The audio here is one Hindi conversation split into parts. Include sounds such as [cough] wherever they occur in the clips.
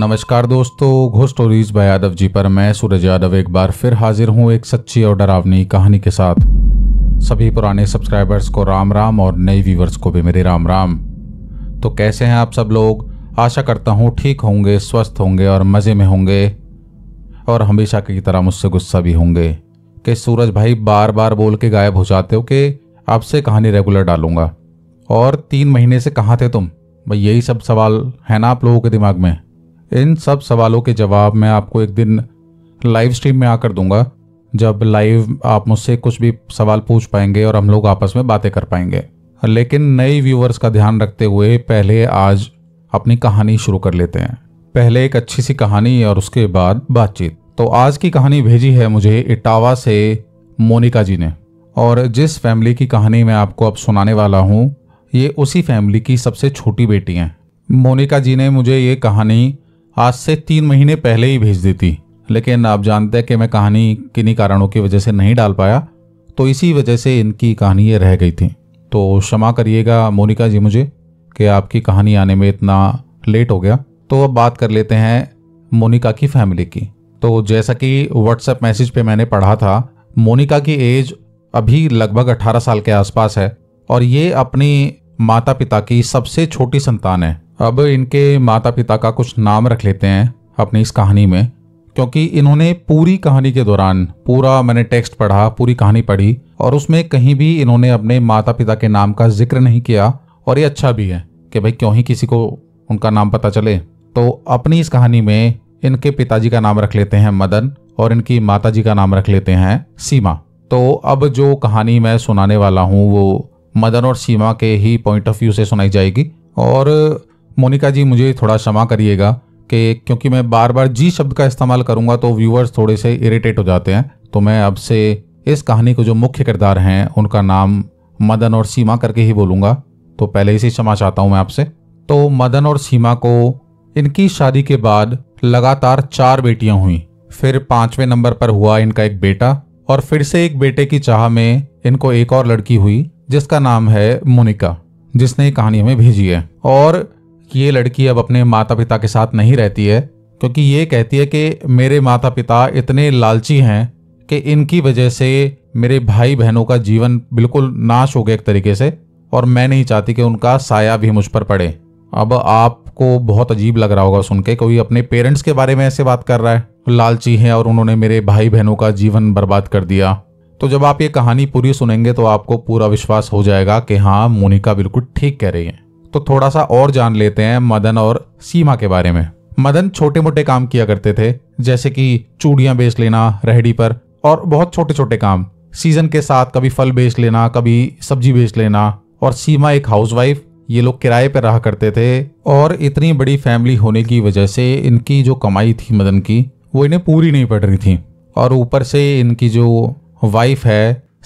नमस्कार दोस्तों घो स्टोरीज बाय यादव जी पर मैं सूरज यादव एक बार फिर हाजिर हूँ एक सच्ची और डरावनी कहानी के साथ सभी पुराने सब्सक्राइबर्स को राम राम और नए व्यूवर्स को भी मेरे राम राम तो कैसे हैं आप सब लोग आशा करता हूँ ठीक होंगे स्वस्थ होंगे और मज़े में होंगे और हमेशा की तरह मुझसे गुस्सा भी होंगे कि सूरज भाई बार बार बोल के गायब हो जाते हो कि आपसे कहानी रेगुलर डालूंगा और तीन महीने से कहाँ थे तुम भाई यही सब सवाल है ना आप लोगों के दिमाग में इन सब सवालों के जवाब मैं आपको एक दिन लाइव स्ट्रीम में आकर दूंगा जब लाइव आप मुझसे कुछ भी सवाल पूछ पाएंगे और हम लोग आपस में बातें कर पाएंगे लेकिन नए व्यूअर्स का ध्यान रखते हुए पहले आज अपनी कहानी शुरू कर लेते हैं पहले एक अच्छी सी कहानी और उसके बाद बातचीत तो आज की कहानी भेजी है मुझे इटावा से मोनिका जी ने और जिस फैमिली की कहानी मैं आपको अब सुनाने वाला हूँ ये उसी फैमिली की सबसे छोटी बेटी हैं मोनिका जी ने मुझे ये कहानी आज से तीन महीने पहले ही भेज दी थी लेकिन आप जानते हैं कि मैं कहानी किन्हीं कारणों की वजह से नहीं डाल पाया तो इसी वजह से इनकी कहानी ये रह गई थी तो क्षमा करिएगा मोनिका जी मुझे कि आपकी कहानी आने में इतना लेट हो गया तो अब बात कर लेते हैं मोनिका की फैमिली की तो जैसा कि व्हाट्सएप मैसेज पे मैंने पढ़ा था मोनिका की एज अभी लगभग 18 साल के आसपास है और ये अपनी माता पिता की सबसे छोटी संतान है अब इनके माता पिता का कुछ नाम रख लेते हैं अपनी इस कहानी में क्योंकि इन्होंने पूरी कहानी के दौरान पूरा मैंने टेक्स्ट पढ़ा पूरी कहानी पढ़ी और उसमें कहीं भी इन्होंने अपने माता पिता के नाम का जिक्र नहीं किया और ये अच्छा भी है कि भाई क्यों ही किसी को उनका नाम पता चले तो अपनी इस कहानी में इनके पिताजी का नाम रख लेते हैं मदन और इनकी माता का नाम रख लेते हैं सीमा तो अब जो कहानी मैं सुनाने वाला हूँ वो मदन और सीमा के ही पॉइंट ऑफ व्यू से सुनाई जाएगी और मोनिका जी मुझे थोड़ा क्षमा करिएगा कि क्योंकि मैं बार बार जी शब्द का इस्तेमाल करूँगा तो व्यूअर्स थोड़े से इरिटेट हो जाते हैं तो मैं अब से इस कहानी को जो मुख्य किरदार हैं उनका नाम मदन और सीमा करके ही बोलूंगा तो पहले से क्षमा चाहता हूँ मैं आपसे तो मदन और सीमा को इनकी शादी के बाद लगातार चार बेटियां हुई फिर पाँचवें नंबर पर हुआ इनका एक बेटा और फिर से एक बेटे की चाह में इनको एक और लड़की हुई जिसका नाम है मोनिका जिसने ये कहानी हमें भेजी है और कि ये लड़की अब अपने माता पिता के साथ नहीं रहती है क्योंकि ये कहती है कि मेरे माता पिता इतने लालची हैं कि इनकी वजह से मेरे भाई बहनों का जीवन बिल्कुल नाश हो गया एक तरीके से और मैं नहीं चाहती कि उनका साया भी मुझ पर पड़े अब आपको बहुत अजीब लग रहा होगा सुन के कोई अपने पेरेंट्स के बारे में ऐसे बात कर रहा है लालची हैं और उन्होंने मेरे भाई बहनों का जीवन बर्बाद कर दिया तो जब आप ये कहानी पूरी सुनेंगे तो आपको पूरा विश्वास हो जाएगा कि हाँ मोनिका बिल्कुल ठीक कह रही है तो थोड़ा सा और जान लेते हैं मदन और सीमा के बारे में मदन छोटे मोटे काम किया करते थे जैसे कि चूड़ियां बेच लेना रेहड़ी पर और बहुत छोटे छोटे काम सीजन के साथ कभी फल बेच लेना कभी सब्जी बेच लेना और सीमा एक हाउसवाइफ ये लोग किराए पर रहा करते थे और इतनी बड़ी फैमिली होने की वजह से इनकी जो कमाई थी मदन की वो इन्हें पूरी नहीं पड़ रही थी और ऊपर से इनकी जो वाइफ है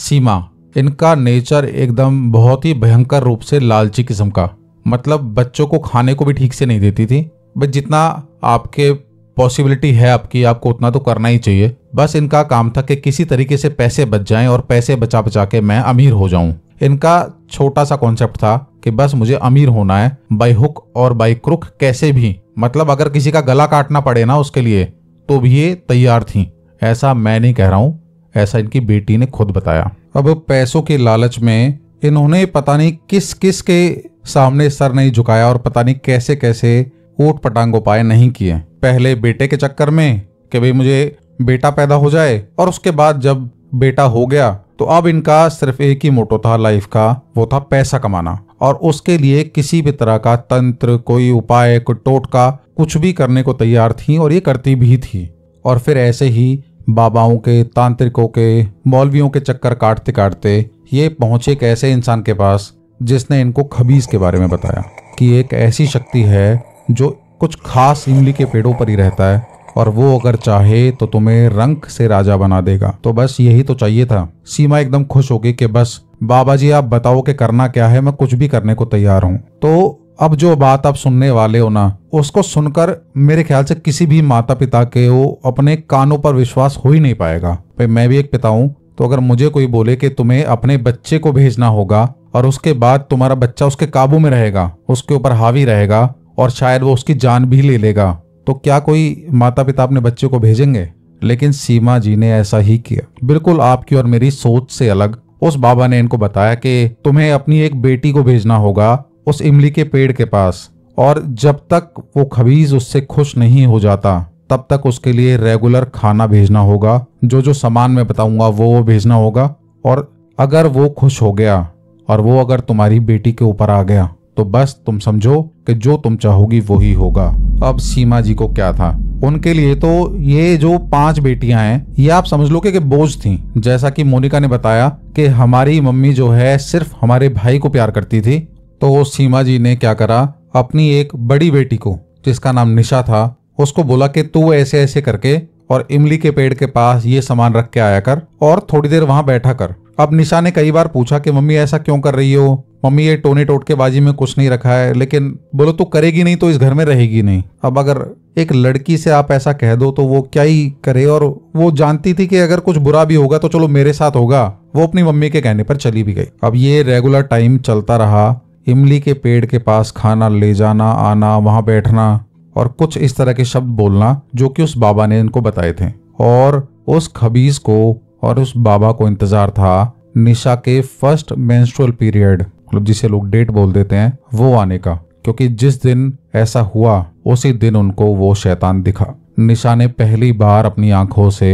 सीमा इनका नेचर एकदम बहुत ही भयंकर रूप से लालची किस्म का मतलब बच्चों को खाने को भी ठीक से नहीं देती थी बस जितना आपके पॉसिबिलिटी है आपकी आपको उतना तो करना ही चाहिए बस इनका काम था कि किसी तरीके से पैसे बच जाएं और पैसे बचा बचा के मैं अमीर हो जाऊं इनका छोटा सा कॉन्सेप्ट था कि बस मुझे अमीर होना है बाई हुक और बाई क्रुक कैसे भी मतलब अगर किसी का गला काटना पड़े ना उसके लिए तो भी ये तैयार थी ऐसा मैं नहीं कह रहा हूँ ऐसा इनकी बेटी ने खुद बताया अब पैसों के लालच में इन्होंने पता नहीं किस किस के सामने सर नहीं झुकाया और पता नहीं कैसे कैसे ऊट पटांग उपाय नहीं किए पहले बेटे के चक्कर में कि भाई मुझे बेटा पैदा हो जाए और उसके बाद जब बेटा हो गया तो अब इनका सिर्फ एक ही मोटो था लाइफ का वो था पैसा कमाना और उसके लिए किसी भी तरह का तंत्र कोई उपाय कोई टोटका कुछ भी करने को तैयार थी और ये करती भी थी और फिर ऐसे ही बाबाओं के तांत्रिकों के मौलवियों के चक्कर काटते काटते ये पहुंचे एक ऐसे इंसान के पास जिसने इनको खबीज के बारे में बताया कि एक ऐसी शक्ति है जो कुछ खास इमली के पेड़ों पर ही रहता है और वो अगर चाहे तो तुम्हें रंग से राजा बना देगा तो बस यही तो चाहिए था सीमा एकदम खुश होगी कि बस बाबा जी आप बताओ कि करना क्या है मैं कुछ भी करने को तैयार हूँ तो अब जो बात आप सुनने वाले हो ना उसको सुनकर मेरे ख्याल से किसी भी माता पिता के वो अपने कानों पर विश्वास हो ही नहीं पाएगा मैं भी एक पिता हूँ तो अगर मुझे कोई बोले कि तुम्हें अपने बच्चे को भेजना होगा और उसके बाद तुम्हारा बच्चा उसके काबू में रहेगा उसके ऊपर हावी रहेगा और शायद वो उसकी जान भी ले लेगा तो क्या कोई माता पिता अपने बच्चे को भेजेंगे लेकिन सीमा जी ने ऐसा ही किया बिल्कुल आपकी और मेरी सोच से अलग उस बाबा ने इनको बताया कि तुम्हें अपनी एक बेटी को भेजना होगा उस इमली के पेड़ के पास और जब तक वो खबीज उससे खुश नहीं हो जाता तब तक उसके लिए रेगुलर खाना भेजना होगा जो जो सामान मैं बताऊंगा वो वो भेजना होगा और अगर वो खुश हो गया और वो अगर तुम्हारी बेटी के ऊपर आ गया तो बस तुम समझो कि जो तुम चाहोगी वो ही होगा अब सीमा जी को क्या था उनके लिए तो ये जो पांच बेटियां हैं ये आप समझ लो कि बोझ थी जैसा कि मोनिका ने बताया कि हमारी मम्मी जो है सिर्फ हमारे भाई को प्यार करती थी तो सीमा जी ने क्या करा अपनी एक बड़ी बेटी को जिसका नाम निशा था उसको बोला कि तू ऐसे ऐसे करके और इमली के पेड़ के पास ये सामान रख के आया कर और थोड़ी देर वहां बैठा कर अब निशा ने कई बार पूछा कि मम्मी ऐसा क्यों कर रही हो मम्मी ये टोने टोटके बाजी में कुछ नहीं रखा है लेकिन बोलो तू करेगी नहीं तो इस घर में रहेगी नहीं अब अगर एक लड़की से आप ऐसा कह दो तो वो क्या ही करे और वो जानती थी कि अगर कुछ बुरा भी होगा तो चलो मेरे साथ होगा वो अपनी मम्मी के कहने पर चली भी गई अब ये रेगुलर टाइम चलता रहा इमली के पेड़ के पास खाना ले जाना आना वहां बैठना और कुछ इस तरह के शब्द बोलना जो कि उस बाबा ने इनको बताए थे और उस खबीज को और उस बाबा को इंतजार था निशा के फर्स्ट मेंस्ट्रुअल पीरियड मतलब जिसे लोग डेट बोल देते हैं वो आने का क्योंकि जिस दिन ऐसा हुआ उसी दिन उनको वो शैतान दिखा निशा ने पहली बार अपनी आंखों से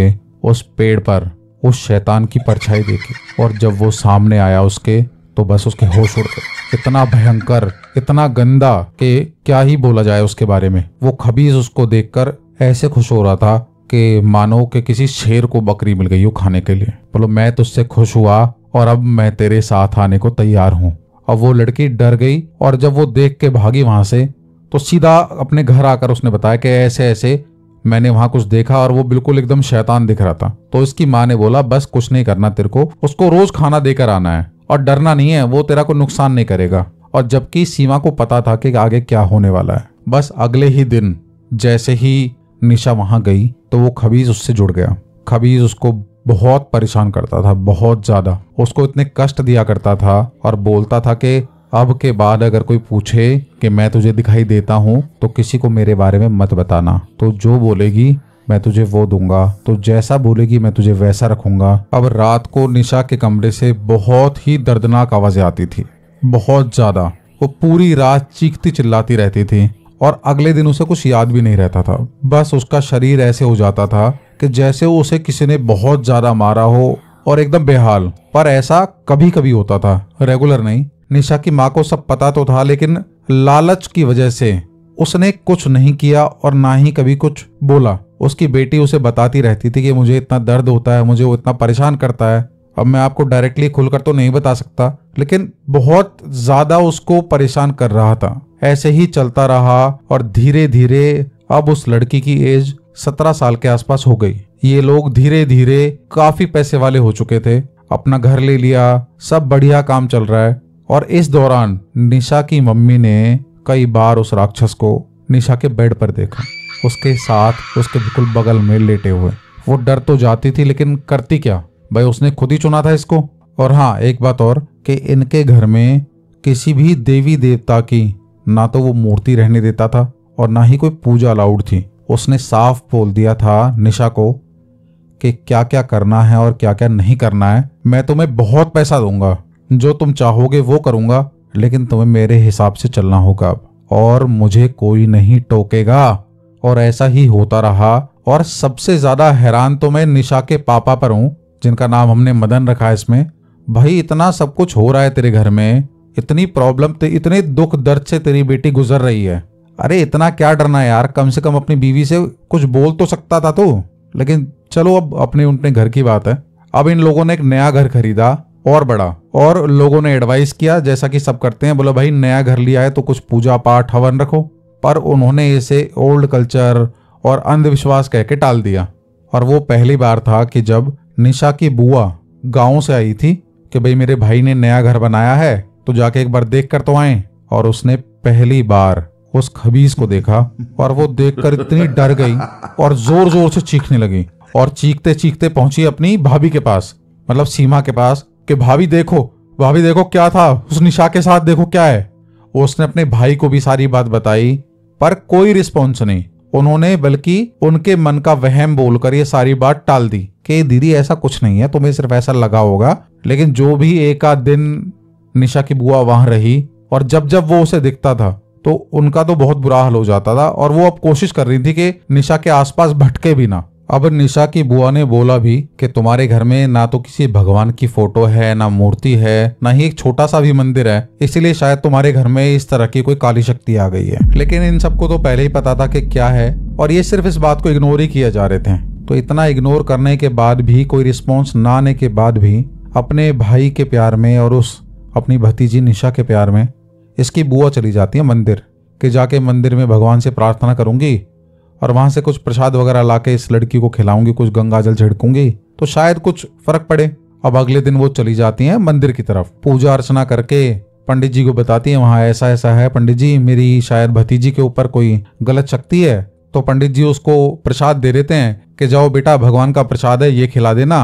उस पेड़ पर उस शैतान की परछाई देखी और जब वो सामने आया उसके तो बस उसके होश उड़ गए इतना भयंकर इतना गंदा कि क्या ही बोला जाए उसके बारे में वो खबीज उसको देखकर ऐसे खुश हो रहा था कि मानो कि किसी शेर को बकरी मिल गई हो खाने के लिए बोलो मैं तुझसे खुश हुआ और अब मैं तेरे साथ आने को तैयार हूँ अब वो लड़की डर गई और जब वो देख के भागी वहां से तो सीधा अपने घर आकर उसने बताया कि ऐसे ऐसे मैंने वहां कुछ देखा और वो बिल्कुल एकदम शैतान दिख रहा था तो इसकी माँ ने बोला बस कुछ नहीं करना तेरे को उसको रोज खाना देकर आना है और डरना नहीं है वो तेरा को नुकसान नहीं करेगा और जबकि सीमा को पता था कि आगे क्या होने वाला है बस अगले ही दिन जैसे ही निशा वहां गई तो वो खबीज उससे जुड़ गया खबीज उसको बहुत परेशान करता था बहुत ज़्यादा उसको इतने कष्ट दिया करता था और बोलता था कि अब के बाद अगर कोई पूछे कि मैं तुझे दिखाई देता हूँ तो किसी को मेरे बारे में मत बताना तो जो बोलेगी मैं तुझे वो दूंगा तो जैसा बोलेगी मैं तुझे वैसा रखूंगा अब रात को निशा के कमरे से बहुत ही दर्दनाक आवाज़ें आती थी बहुत ज़्यादा वो पूरी रात चीखती चिल्लाती रहती थी और अगले दिन उसे कुछ याद भी नहीं रहता था बस उसका शरीर ऐसे हो जाता था कि जैसे उसे किसी ने बहुत ज़्यादा मारा हो और एकदम बेहाल पर ऐसा कभी कभी होता था रेगुलर नहीं निशा की माँ को सब पता तो था लेकिन लालच की वजह से उसने कुछ नहीं किया और ना ही कभी कुछ बोला उसकी बेटी उसे बताती रहती थी कि मुझे इतना दर्द होता है मुझे वो इतना परेशान करता है अब मैं आपको डायरेक्टली खुलकर तो नहीं बता सकता लेकिन बहुत ज्यादा उसको परेशान कर रहा था ऐसे ही चलता रहा और धीरे धीरे अब उस लड़की की एज सत्रह साल के आसपास हो गई ये लोग धीरे धीरे काफी पैसे वाले हो चुके थे अपना घर ले लिया सब बढ़िया काम चल रहा है और इस दौरान निशा की मम्मी ने कई बार उस राक्षस को निशा के बेड पर देखा उसके साथ उसके बिल्कुल बगल में लेटे हुए वो डर तो जाती थी लेकिन करती क्या भाई उसने खुद ही चुना था इसको और हाँ एक बात और कि इनके घर में किसी भी देवी देवता की ना तो वो मूर्ति रहने देता था और ना ही कोई पूजा अलाउड थी उसने साफ बोल दिया था निशा को कि क्या क्या करना है और क्या क्या नहीं करना है मैं तुम्हें बहुत पैसा दूंगा जो तुम चाहोगे वो करूंगा लेकिन तुम्हें मेरे हिसाब से चलना होगा और मुझे कोई नहीं टोकेगा और ऐसा ही होता रहा और सबसे ज्यादा हैरान तो मैं निशा के पापा पर हूं जिनका नाम हमने मदन रखा है इसमें भाई इतना सब कुछ हो रहा है तेरे घर में इतनी प्रॉब्लम इतने दुख दर्द से तेरी बेटी गुजर रही है अरे इतना क्या डरना यार कम से कम अपनी बीवी से कुछ बोल तो सकता था तू लेकिन चलो अब अपने उनके घर की बात है अब इन लोगों ने एक नया घर खरीदा और बढ़ा और लोगों ने एडवाइस किया जैसा कि सब करते हैं बोला भाई नया घर लिया है तो कुछ पूजा पाठ हवन रखो पर उन्होंने इसे ओल्ड कल्चर और अंधविश्वास कह के टाल दिया और वो पहली बार था कि जब निशा की बुआ गाँव से आई थी कि भाई मेरे भाई ने नया घर बनाया है तो जाके एक बार देख कर तो आए और उसने पहली बार उस खबीज को देखा और वो देखकर इतनी डर गई और जोर जोर से चीखने लगी और चीखते चीखते पहुंची अपनी भाभी के पास मतलब सीमा के पास कि भाभी देखो भाभी देखो क्या था उस निशा के साथ देखो क्या है उसने अपने भाई को भी सारी बात बताई पर कोई रिस्पॉन्स नहीं उन्होंने बल्कि उनके मन का वहम बोलकर ये सारी बात टाल दी कि दीदी ऐसा कुछ नहीं है तुम्हें सिर्फ ऐसा लगा होगा लेकिन जो भी एक आध दिन निशा की बुआ वहां रही और जब जब वो उसे दिखता था तो उनका तो बहुत बुरा हाल हो जाता था और वो अब कोशिश कर रही थी कि निशा के आसपास भटके भी ना अब निशा की बुआ ने बोला भी कि तुम्हारे घर में ना तो किसी भगवान की फोटो है ना मूर्ति है ना ही एक छोटा सा भी मंदिर है इसलिए शायद तुम्हारे घर में इस तरह की कोई काली शक्ति आ गई है लेकिन इन सबको तो पहले ही पता था कि क्या है और ये सिर्फ इस बात को इग्नोर ही किया जा रहे थे तो इतना इग्नोर करने के बाद भी कोई रिस्पॉन्स ना आने के बाद भी अपने भाई के प्यार में और उस अपनी भतीजी निशा के प्यार में इसकी बुआ चली जाती है मंदिर कि जाके मंदिर में भगवान से प्रार्थना करूंगी और वहां से कुछ प्रसाद वगैरह लाके इस लड़की को खिलाऊंगी कुछ गंगा जल छिड़कूंगी तो शायद कुछ फर्क पड़े अब अगले दिन वो चली जाती है मंदिर की तरफ पूजा अर्चना करके पंडित जी को बताती है वहां ऐसा ऐसा है पंडित जी मेरी शायद भतीजी के ऊपर कोई गलत शक्ति है तो पंडित जी उसको प्रसाद दे देते हैं कि जाओ बेटा भगवान का प्रसाद है ये खिला देना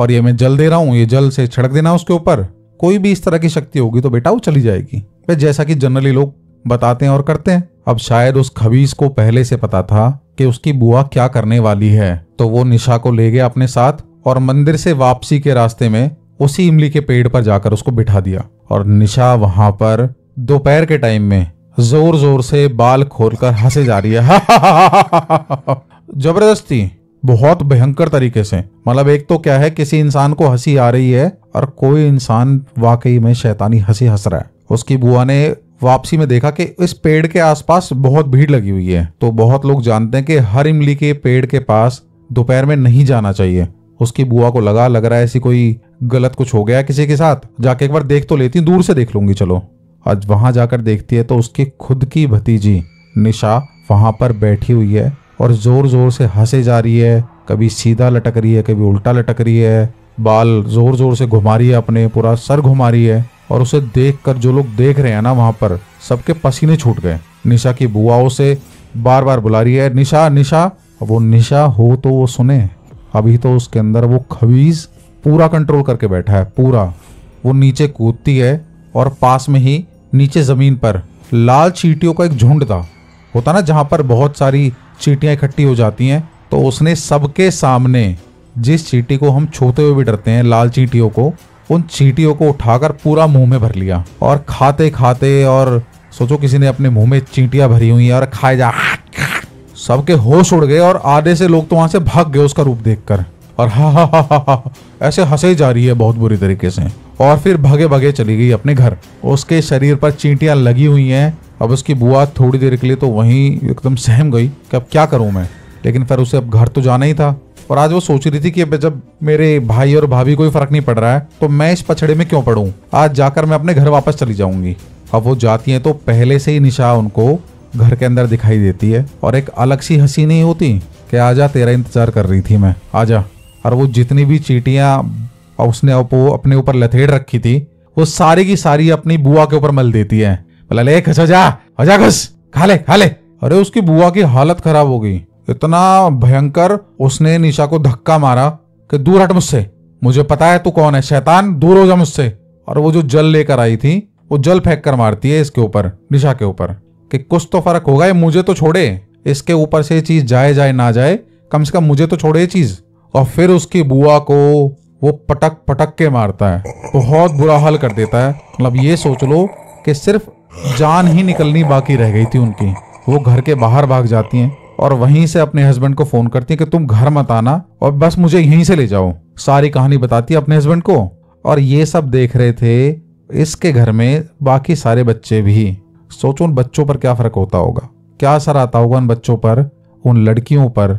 और ये मैं जल दे रहा हूँ ये जल से छिड़क देना उसके ऊपर कोई भी इस तरह की शक्ति होगी तो बेटा वो चली जाएगी जैसा कि जनरली लोग बताते हैं और करते हैं अब शायद उस खबीज को पहले से पता था कि उसकी बुआ क्या करने वाली है तो वो निशा को ले गया अपने साथ और मंदिर से वापसी के रास्ते में उसी इमली के पेड़ पर जाकर उसको बिठा दिया और निशा वहां पर दोपहर के टाइम में जोर जोर से बाल खोलकर हंसे जा रही है [laughs] जबरदस्ती बहुत भयंकर तरीके से मतलब एक तो क्या है किसी इंसान को हंसी आ रही है और कोई इंसान वाकई में शैतानी हंसी हंस रहा है उसकी बुआ ने वापसी में देखा कि इस पेड़ के आसपास बहुत भीड़ लगी हुई है तो बहुत लोग जानते हैं कि हर इमली के पेड़ के पास दोपहर में नहीं जाना चाहिए उसकी बुआ को लगा लग रहा है ऐसी कोई गलत कुछ हो गया किसी के साथ जाके एक बार देख तो लेती दूर से देख लूंगी चलो आज वहां जाकर देखती है तो उसकी खुद की भतीजी निशा वहां पर बैठी हुई है और जोर जोर से हंसे जा रही है कभी सीधा लटक रही है कभी उल्टा लटक रही है बाल जोर जोर से घुमा रही है अपने पूरा सर घुमा रही है और उसे देख जो लोग देख रहे हैं ना वहां पर सबके पसीने छूट गए निशा की बुआओं से बार बार बुला रही है निशा निशा वो निशा हो तो वो सुने अभी तो उसके अंदर वो खबीज पूरा कंट्रोल करके बैठा है पूरा वो नीचे कूदती है और पास में ही नीचे ज़मीन पर लाल चीटियों का एक झुंड था होता ना जहां पर बहुत सारी चीटियां इकट्ठी हो जाती हैं तो उसने सबके सामने जिस चीटी को हम छूते हुए भी डरते हैं लाल चीटियों को उन चीटियों को उठाकर पूरा मुंह में भर लिया और खाते खाते और सोचो किसी ने अपने मुंह में चीटियां भरी हुई हैं और खाए जा सबके होश उड़ गए और आधे से लोग तो वहां से भाग गए उसका रूप देखकर और हा हा हा हा हा ऐसे हंसे जा रही है बहुत बुरी तरीके से और फिर भगे भगे चली गई अपने घर उसके शरीर पर चींटियां लगी हुई हैं अब उसकी बुआ थोड़ी देर के लिए तो वहीं एकदम सहम गई कि अब क्या करूं मैं लेकिन फिर उसे अब घर तो जाना ही था और आज वो सोच रही थी कि जब मेरे भाई और भाभी को फर्क नहीं पड़ रहा है तो मैं इस पछड़े में क्यों पड़ू आज जाकर मैं अपने घर वापस चली जाऊंगी अब वो जाती है तो पहले से ही निशा उनको घर के अंदर दिखाई देती है और एक अलग सी हंसी नहीं होती कि आजा तेरा इंतजार कर रही थी मैं आजा और वो जितनी भी चीटियां उसने वो अपने ऊपर लथेड़ रखी थी वो सारी की सारी अपनी बुआ के ऊपर मल देती है बोला ले खस जा खा ले खा ले अरे उसकी बुआ की हालत खराब हो गई इतना भयंकर उसने निशा को धक्का मारा कि दूर हट मुझसे मुझे पता है तू कौन है शैतान दूर हो जा मुझसे और वो जो जल लेकर आई थी वो जल फेंक कर मारती है इसके ऊपर निशा के ऊपर कि कुछ तो फर्क होगा ये मुझे तो छोड़े इसके ऊपर से चीज जाए जाए ना जाए कम से कम मुझे तो छोड़े ये चीज और फिर उसकी बुआ को वो पटक पटक के मारता है बहुत बुरा हाल कर देता है मतलब ये सोच लो कि सिर्फ जान ही निकलनी बाकी रह गई थी उनकी वो घर के बाहर भाग जाती हैं और वहीं से अपने हस्बैंड को फोन करती है कि तुम घर मत आना और बस मुझे यहीं से ले जाओ सारी कहानी बताती है अपने हस्बैंड को और ये सब देख रहे थे इसके घर में बाकी सारे बच्चे भी सोचो उन बच्चों पर क्या फर्क होता होगा क्या असर आता होगा उन बच्चों पर उन लड़कियों पर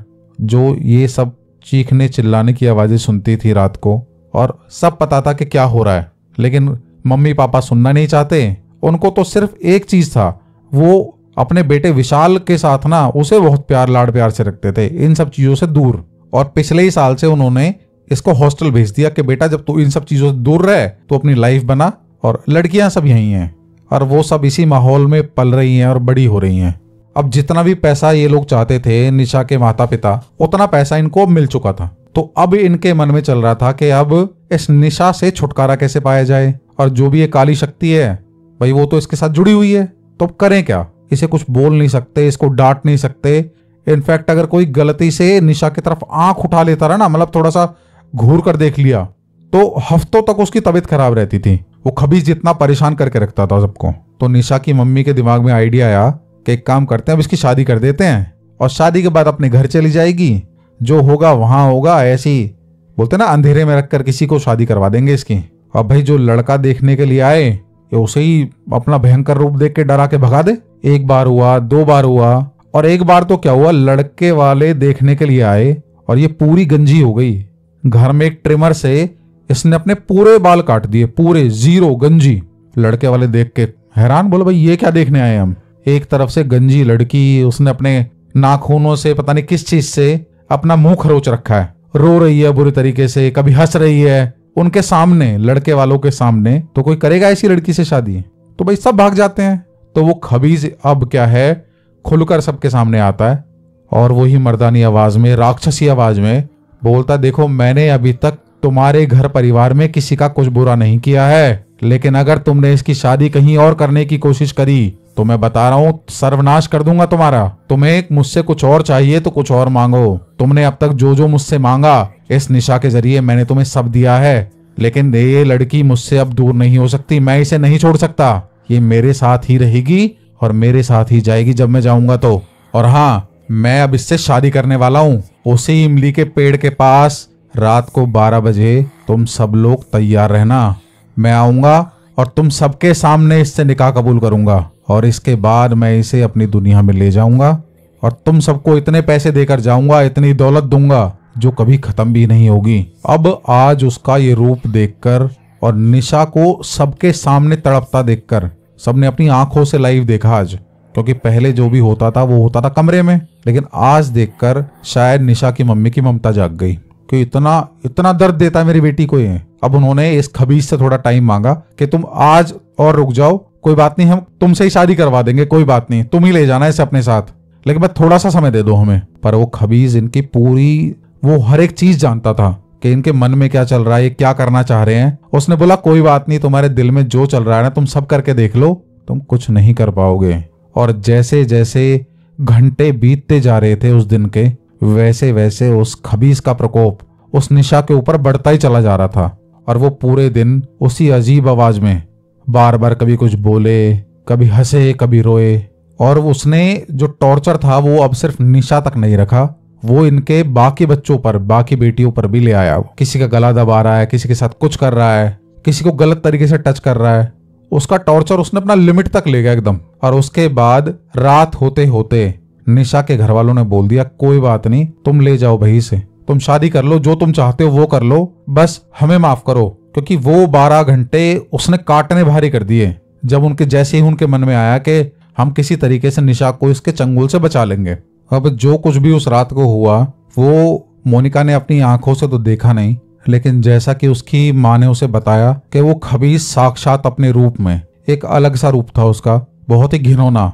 जो ये सब चीखने चिल्लाने की आवाज़ें सुनती थी रात को और सब पता था कि क्या हो रहा है लेकिन मम्मी पापा सुनना नहीं चाहते उनको तो सिर्फ एक चीज़ था वो अपने बेटे विशाल के साथ ना उसे बहुत प्यार लाड प्यार से रखते थे इन सब चीज़ों से दूर और पिछले ही साल से उन्होंने इसको हॉस्टल भेज दिया कि बेटा जब तू इन सब चीज़ों से दूर रहे तो अपनी लाइफ बना और लड़कियां सब यही हैं और वो सब इसी माहौल में पल रही हैं और बड़ी हो रही हैं अब जितना भी पैसा ये लोग चाहते थे निशा के माता पिता उतना पैसा इनको अब मिल चुका था तो अब इनके मन में चल रहा था कि अब इस निशा से छुटकारा कैसे पाया जाए और जो भी ये काली शक्ति है भाई वो तो इसके साथ जुड़ी हुई है तो अब करें क्या इसे कुछ बोल नहीं सकते इसको डांट नहीं सकते इनफैक्ट अगर कोई गलती से निशा की तरफ आंख उठा लेता रहा ना मतलब थोड़ा सा घूर कर देख लिया तो हफ्तों तक उसकी तबीयत खराब रहती थी वो खबीज जितना परेशान करके रखता था सबको तो निशा की मम्मी के दिमाग में आइडिया आया कि एक काम करते हैं अब इसकी शादी कर देते हैं और शादी के बाद अपने घर चली जाएगी जो होगा वहां होगा ऐसी बोलते ना अंधेरे में रखकर किसी को शादी करवा देंगे इसकी और भाई जो लड़का देखने के लिए आए उसे ही अपना भयंकर रूप देख के डरा के भगा दे एक बार हुआ दो बार हुआ और एक बार तो क्या हुआ लड़के वाले देखने के लिए आए और ये पूरी गंजी हो गई घर में एक ट्रिमर से इसने अपने पूरे बाल काट दिए पूरे जीरो गंजी लड़के वाले देख के हैरान बोले भाई ये क्या देखने आए हम एक तरफ से गंजी लड़की उसने अपने नाखूनों से पता नहीं किस चीज से अपना मुंह खरोच रखा है रो रही है बुरी तरीके से कभी हंस रही है उनके सामने लड़के वालों के सामने तो कोई करेगा ऐसी लड़की से शादी तो भाई सब भाग जाते हैं तो वो खबीज अब क्या है खुलकर सबके सामने आता है और वही मर्दानी आवाज में राक्षसी आवाज में बोलता देखो मैंने अभी तक तुम्हारे घर परिवार में किसी का कुछ बुरा नहीं किया है लेकिन अगर तुमने इसकी शादी कहीं और करने की कोशिश करी तो मैं बता रहा हूँ सर्वनाश कर दूंगा तुम्हारा तुम्हें मुझसे कुछ और चाहिए तो कुछ और मांगो तुमने अब तक जो जो मुझसे मांगा इस निशा के जरिए मैंने तुम्हें सब दिया है लेकिन ये लड़की मुझसे अब दूर नहीं हो सकती मैं इसे नहीं छोड़ सकता ये मेरे साथ ही रहेगी और मेरे साथ ही जाएगी जब मैं जाऊंगा तो और हाँ मैं अब इससे शादी करने वाला हूँ उसी इमली के पेड़ के पास रात को 12 बजे तुम सब लोग तैयार रहना मैं आऊंगा और तुम सबके सामने इससे निकाह कबूल करूंगा और इसके बाद मैं इसे अपनी दुनिया में ले जाऊंगा और तुम सबको इतने पैसे देकर जाऊंगा इतनी दौलत दूंगा जो कभी ख़त्म भी नहीं होगी अब आज उसका ये रूप देखकर और निशा को सबके सामने तड़पता देखकर सबने अपनी आंखों से लाइव देखा आज क्योंकि पहले जो भी होता था वो होता था कमरे में लेकिन आज देखकर शायद निशा की मम्मी की ममता जाग गई कि इतना इतना दर्द देता है मेरी बेटी को ये अब उन्होंने इस खबीज से थोड़ा टाइम मांगा कि तुम आज और रुक जाओ कोई बात नहीं हम तुमसे ही शादी करवा देंगे कोई बात नहीं तुम ही ले जाना इसे अपने साथ लेकिन बस थोड़ा सा समय दे दो हमें पर वो खबीज इनकी पूरी वो हर एक चीज जानता था कि इनके मन में क्या चल रहा है ये क्या करना चाह रहे हैं उसने बोला कोई बात नहीं तुम्हारे दिल में जो चल रहा है ना तुम सब करके देख लो तुम कुछ नहीं कर पाओगे और जैसे जैसे घंटे बीतते जा रहे थे उस दिन के वैसे वैसे उस खबीस का प्रकोप उस निशा के ऊपर बढ़ता ही चला जा रहा था और वो पूरे दिन उसी अजीब आवाज में बार बार कभी कुछ बोले कभी हंसे कभी रोए और उसने जो टॉर्चर था वो अब सिर्फ निशा तक नहीं रखा वो इनके बाकी बच्चों पर बाकी बेटियों पर भी ले आया वो किसी का गला दबा रहा है किसी के साथ कुछ कर रहा है किसी को गलत तरीके से टच कर रहा है उसका टॉर्चर उसने अपना लिमिट तक ले गया एकदम और उसके बाद रात होते होते निशा के घर वालों ने बोल दिया कोई बात नहीं तुम ले जाओ भाई से तुम शादी कर लो जो तुम चाहते हो वो कर लो बस हमें माफ करो क्योंकि वो बारह घंटे उसने काटने भारी कर दिए जब उनके जैसे ही उनके मन में आया कि हम किसी तरीके से निशा को इसके चंगुल से बचा लेंगे अब हाँ, जो कुछ भी उस रात को हुआ वो मोनिका ने अपनी आंखों से तो देखा नहीं लेकिन जैसा कि उसकी माँ ने उसे बताया कि वो खबीज साक्षात अपने रूप में एक अलग सा रूप था उसका बहुत ही घिनौना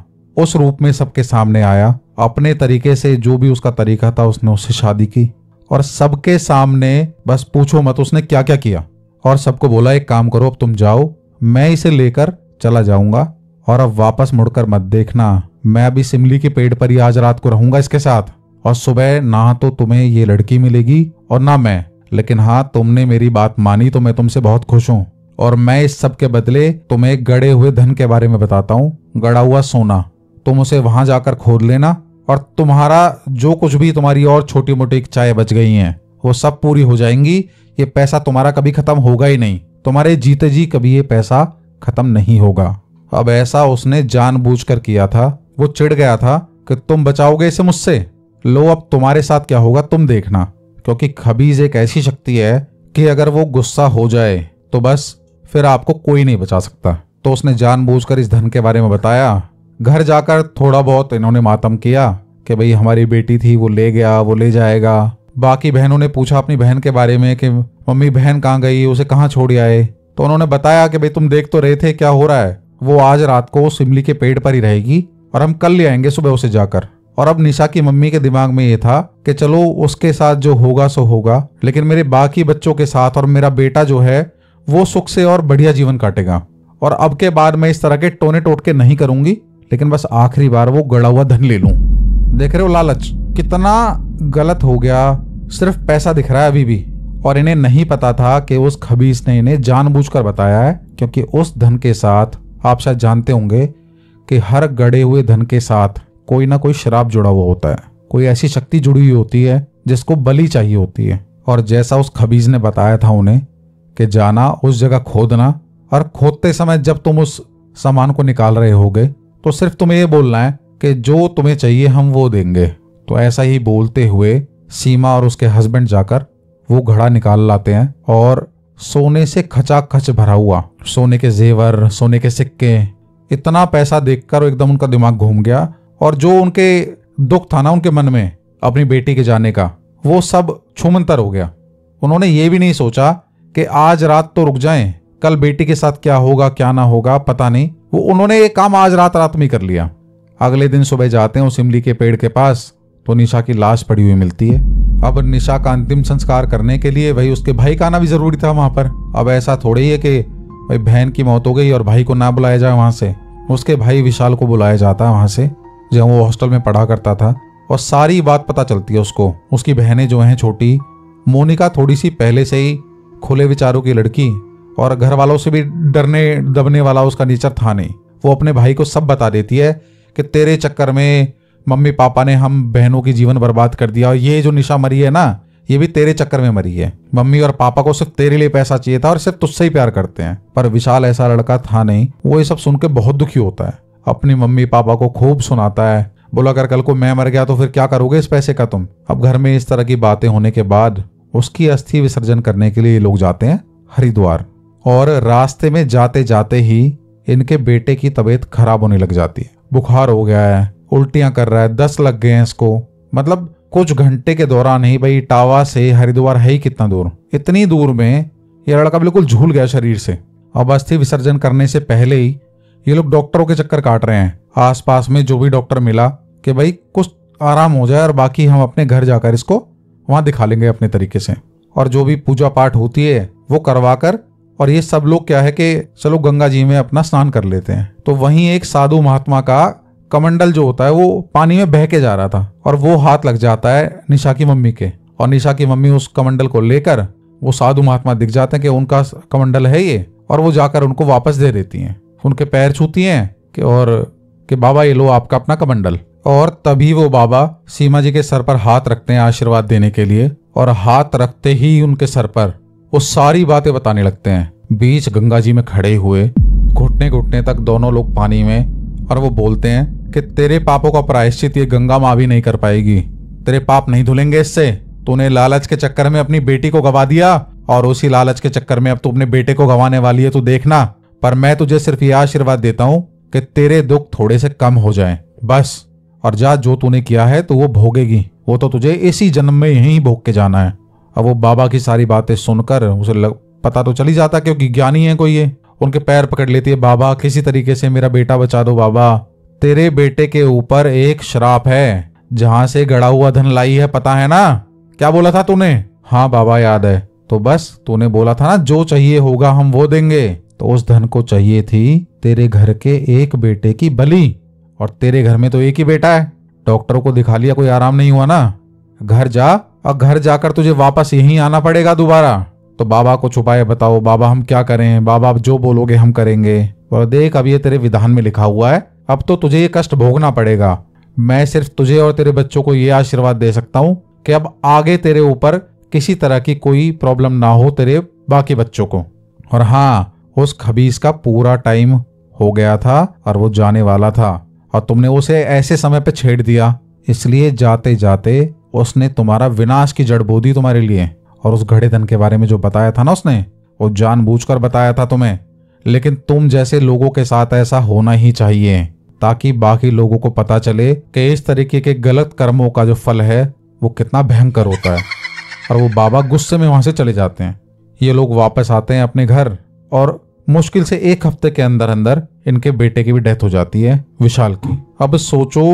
उस रूप में सबके सामने आया अपने तरीके से जो भी उसका तरीका था उसने उससे शादी की और सबके सामने बस पूछो मत उसने क्या क्या किया और सबको बोला एक काम करो अब तुम जाओ मैं इसे लेकर चला जाऊंगा और अब वापस मुड़कर मत देखना मैं अभी सिमली के पेड़ पर ही आज रात को रहूंगा इसके साथ और सुबह ना तो तुम्हें ये लड़की मिलेगी और ना मैं लेकिन हाँ तुमने मेरी बात मानी तो मैं तुमसे बहुत खुश हूँ और मैं इस सब के बदले तुम्हें गड़े हुए धन के बारे में बताता हूँ गड़ा हुआ सोना तुम उसे वहां जाकर खोद लेना और तुम्हारा जो कुछ भी तुम्हारी और छोटी मोटी इच्छाएं बच गई हैं वो सब पूरी हो जाएंगी ये पैसा तुम्हारा कभी खत्म होगा ही नहीं तुम्हारे जीते जी कभी ये पैसा खत्म नहीं होगा अब ऐसा उसने जानबूझकर किया था वो चिढ़ गया था कि तुम बचाओगे इसे मुझसे लो अब तुम्हारे साथ क्या होगा तुम देखना क्योंकि खबीज एक ऐसी शक्ति है कि अगर वो गुस्सा हो जाए तो बस फिर आपको कोई नहीं बचा सकता तो उसने जानबूझकर इस धन के बारे में बताया घर जाकर थोड़ा बहुत इन्होंने मातम किया कि भाई हमारी बेटी थी वो ले गया वो ले जाएगा बाकी बहनों ने पूछा अपनी बहन के बारे में कि मम्मी बहन कहाँ गई उसे कहाँ छोड़ आए तो उन्होंने बताया कि भाई तुम देख तो रहे थे क्या हो रहा है वो आज रात को इमली के पेड़ पर ही रहेगी और हम कल ले आएंगे सुबह उसे जाकर और अब निशा की मम्मी के दिमाग में ये था कि चलो उसके साथ जो होगा सो होगा लेकिन मेरे बाकी बच्चों के साथ और मेरा बेटा जो है वो सुख से और बढ़िया जीवन काटेगा और अब के बाद मैं इस तरह के टोने टोटके नहीं करूंगी लेकिन बस आखिरी बार वो गड़ा हुआ धन ले लू देख रहे हो लालच कितना गलत हो गया सिर्फ पैसा दिख रहा है अभी भी और इन्हें नहीं पता था कि उस खबीस ने इन्हें जानबूझकर बताया है क्योंकि उस धन के साथ आप शायद जानते होंगे कि हर गड़े हुए धन के साथ कोई ना कोई शराब जुड़ा हुआ होता है कोई ऐसी शक्ति जुड़ी हुई होती है जिसको बलि चाहिए होती है और जैसा उस खबीज ने बताया था उन्हें कि जाना उस जगह खोदना और खोदते समय जब तुम उस सामान को निकाल रहे होगे तो सिर्फ तुम्हें ये बोलना है कि जो तुम्हें चाहिए हम वो देंगे तो ऐसा ही बोलते हुए सीमा और उसके हस्बैंड जाकर वो घड़ा निकाल लाते हैं और सोने से खचाखच भरा हुआ सोने के जेवर सोने के सिक्के इतना पैसा देखकर एकदम उनका दिमाग घूम गया और जो उनके दुख था ना उनके मन में अपनी बेटी के जाने का वो सब छुमंतर हो गया उन्होंने ये भी नहीं सोचा कि आज रात तो रुक जाएं कल बेटी के साथ क्या होगा क्या ना होगा पता नहीं वो उन्होंने ये काम आज रात रात में कर लिया अगले दिन सुबह जाते हैं उस इमली के पेड़ के पास तो निशा की लाश पड़ी हुई मिलती है अब निशा का अंतिम संस्कार करने के लिए भाई उसके भाई का आना भी जरूरी था वहां पर अब ऐसा थोड़ी है कि भाई बहन की मौत हो गई और भाई को ना बुलाया जाए वहाँ से उसके भाई विशाल को बुलाया जाता है वहाँ से जब वो हॉस्टल में पढ़ा करता था और सारी बात पता चलती है उसको उसकी बहनें जो हैं छोटी मोनिका थोड़ी सी पहले से ही खुले विचारों की लड़की और घर वालों से भी डरने दबने वाला उसका नेचर था नहीं वो अपने भाई को सब बता देती है कि तेरे चक्कर में मम्मी पापा ने हम बहनों की जीवन बर्बाद कर दिया और ये जो निशा मरी है ना ये भी तेरे चक्कर में मरी है मम्मी और पापा को सिर्फ तेरे लिए पैसा चाहिए था और सिर्फ तुझसे ही प्यार करते हैं पर विशाल ऐसा लड़का था नहीं वो ये सब सुन के बहुत दुखी होता है अपनी मम्मी पापा को खूब सुनाता है बोला अगर कल को मैं मर गया तो फिर क्या करोगे इस पैसे का तुम अब घर में इस तरह की बातें होने के बाद उसकी अस्थि विसर्जन करने के लिए लोग जाते हैं हरिद्वार और रास्ते में जाते जाते ही इनके बेटे की तबीयत खराब होने लग जाती है बुखार हो गया है उल्टियां कर रहा है दस लग गए हैं इसको मतलब कुछ घंटे के दौरान ही भाई इटावा से हरिद्वार है ही कितना दूर इतनी दूर में ये लड़का बिल्कुल झूल गया शरीर से अब अस्थि विसर्जन करने से पहले ही ये लोग डॉक्टरों के चक्कर काट रहे हैं आसपास में जो भी डॉक्टर मिला कि भाई कुछ आराम हो जाए और बाकी हम अपने घर जाकर इसको वहाँ दिखा लेंगे अपने तरीके से और जो भी पूजा पाठ होती है वो करवा कर और ये सब लोग क्या है कि चलो गंगा जी में अपना स्नान कर लेते हैं तो वहीं एक साधु महात्मा का कमंडल जो होता है वो पानी में बह के जा रहा था और वो हाथ लग जाता है निशा की मम्मी के और निशा की मम्मी उस कमंडल को लेकर वो साधु महात्मा दिख जाते हैं कि उनका कमंडल है ये और वो जाकर उनको वापस दे देती हैं उनके पैर छूती हैं कि और कि बाबा ये लो आपका अपना कमंडल और तभी वो बाबा सीमा जी के सर पर हाथ रखते हैं आशीर्वाद देने के लिए और हाथ रखते ही उनके सर पर वो सारी बातें बताने लगते हैं बीच गंगा जी में खड़े हुए घुटने घुटने तक दोनों लोग पानी में और वो बोलते हैं कि तेरे पापों का प्रायश्चित ये गंगा माँ भी नहीं कर पाएगी तेरे पाप नहीं धुलेंगे इससे तूने लालच के चक्कर में अपनी बेटी को गवा दिया और उसी लालच के चक्कर में अब तू अपने बेटे को गंवाने वाली है तू देखना पर मैं तुझे सिर्फ यह आशीर्वाद देता हूं कि तेरे दुख थोड़े से कम हो जाए बस और जा जो तूने किया है तो वो भोगेगी वो तो तुझे इसी जन्म में यही भोग के जाना है अब वो बाबा की सारी बातें सुनकर उसे लग, पता तो चली जाता क्योंकि ज्ञानी है कोई ये उनके पैर पकड़ लेती है बाबा किसी तरीके से मेरा बेटा बचा दो बाबा तेरे बेटे के ऊपर एक श्राप है जहां से गड़ा हुआ धन लाई है पता है ना क्या बोला था तूने हाँ बाबा याद है तो बस तूने बोला था ना जो चाहिए होगा हम वो देंगे तो उस धन को चाहिए थी तेरे घर के एक बेटे की बलि और तेरे घर में तो एक ही बेटा है डॉक्टर को दिखा लिया कोई आराम नहीं हुआ ना घर जा और घर जाकर तुझे वापस यहीं आना पड़ेगा दोबारा तो बाबा को छुपाए बताओ बाबा हम क्या करें बाबा आप जो बोलोगे हम करेंगे और देख अब ये तेरे विधान में लिखा हुआ है अब तो तुझे ये कष्ट भोगना पड़ेगा मैं सिर्फ तुझे और तेरे बच्चों को ये आशीर्वाद दे सकता हूँ कि अब आगे तेरे ऊपर किसी तरह की कोई प्रॉब्लम ना हो तेरे बाकी बच्चों को और हाँ उस खबीस का पूरा टाइम हो गया था और वो जाने वाला था और तुमने उसे ऐसे समय पर छेड़ दिया इसलिए जाते जाते उसने तुम्हारा विनाश की जड़ बो दी तुम्हारे लिए और उस घड़े धन के बारे में जो बताया था ना उसने वो जानबूझकर बताया था तुम्हें लेकिन तुम जैसे लोगों के साथ ऐसा होना ही चाहिए ताकि बाकी लोगों को पता चले कि इस तरीके के गलत कर्मों का जो फल है वो कितना भयंकर होता है और वो बाबा गुस्से में वहां से चले जाते हैं ये लोग वापस आते हैं अपने घर और मुश्किल से एक हफ्ते के अंदर अंदर इनके बेटे की भी डेथ हो जाती है विशाल की अब सोचो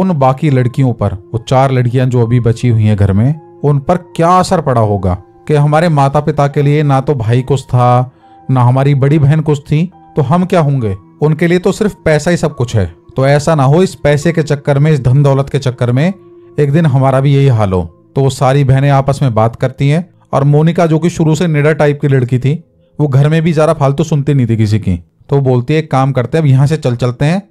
उन बाकी लड़कियों पर वो चार लड़कियां जो अभी बची हुई हैं घर में उन पर क्या असर पड़ा होगा कि हमारे माता पिता के लिए ना तो भाई कुछ था ना हमारी बड़ी बहन कुछ थी तो हम क्या होंगे उनके लिए तो सिर्फ पैसा ही सब कुछ है तो ऐसा ना हो इस पैसे के चक्कर में इस धन दौलत के चक्कर में एक दिन हमारा भी यही हाल हो तो वो सारी बहनें आपस में बात करती हैं और मोनिका जो कि शुरू से निडर टाइप की लड़की थी वो घर में भी ज़रा फालतू तो सुनती नहीं थी किसी की तो बोलती है एक काम करते हैं अब यहाँ से चल चलते हैं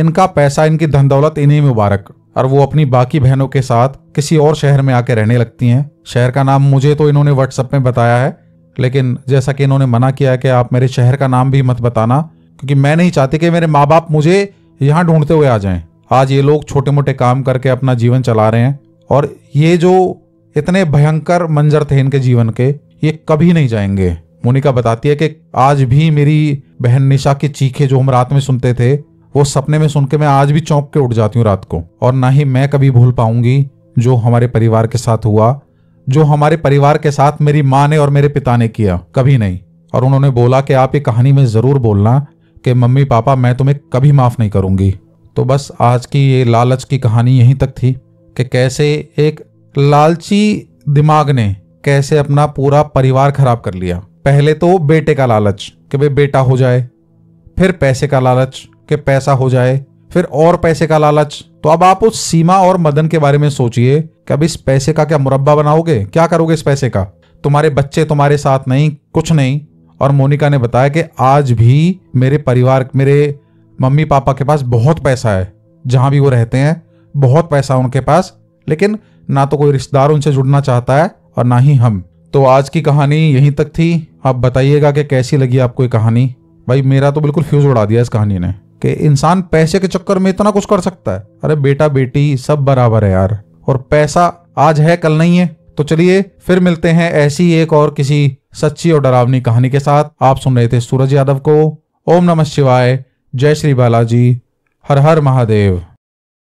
इनका पैसा इनकी धन दौलत इन्हीं मुबारक और वो अपनी बाकी बहनों के साथ किसी और शहर में आके रहने लगती हैं शहर का नाम मुझे तो इन्होंने व्हाट्सएप में बताया है लेकिन जैसा कि इन्होंने मना किया है कि आप मेरे शहर का नाम भी मत बताना क्योंकि मैं नहीं चाहती कि मेरे माँ बाप मुझे यहाँ ढूंढते हुए आ जाएं आज ये लोग छोटे मोटे काम करके अपना जीवन चला रहे हैं और ये जो इतने भयंकर मंजर थे इनके जीवन के ये कभी नहीं जाएंगे मोनिका बताती है कि आज भी मेरी बहन निशा की चीखे जो हम रात में सुनते थे वो सपने में सुन के मैं आज भी चौंक के उठ जाती हूँ रात को और ना ही मैं कभी भूल पाऊंगी जो हमारे परिवार के साथ हुआ जो हमारे परिवार के साथ मेरी माँ ने और मेरे पिता ने किया कभी नहीं और उन्होंने बोला कि आप ये कहानी में ज़रूर बोलना कि मम्मी पापा मैं तुम्हें कभी माफ़ नहीं करूंगी तो बस आज की ये लालच की कहानी यहीं तक थी कि कैसे एक लालची दिमाग ने कैसे अपना पूरा परिवार खराब कर लिया पहले तो बेटे का लालच कि भाई बेटा हो जाए फिर पैसे का लालच कि पैसा हो जाए फिर और पैसे का लालच तो अब आप उस सीमा और मदन के बारे में सोचिए कि अब इस पैसे का क्या मुरब्बा बनाओगे क्या करोगे इस पैसे का तुम्हारे बच्चे तुम्हारे साथ नहीं कुछ नहीं और मोनिका ने बताया कि आज भी मेरे परिवार मेरे मम्मी पापा के पास बहुत पैसा है जहां भी वो रहते हैं बहुत पैसा उनके पास लेकिन ना तो कोई रिश्तेदार उनसे जुड़ना चाहता है और ना ही हम तो आज की कहानी यहीं तक थी आप बताइएगा कि कैसी लगी आपको ये कहानी भाई मेरा तो बिल्कुल फ्यूज़ उड़ा दिया इस कहानी ने कि इंसान पैसे के चक्कर में इतना कुछ कर सकता है अरे बेटा बेटी सब बराबर है यार और पैसा आज है कल नहीं है तो चलिए फिर मिलते हैं ऐसी एक और किसी सच्ची और डरावनी कहानी के साथ आप सुन रहे थे सूरज यादव को ओम नमः शिवाय जय श्री बालाजी हर हर महादेव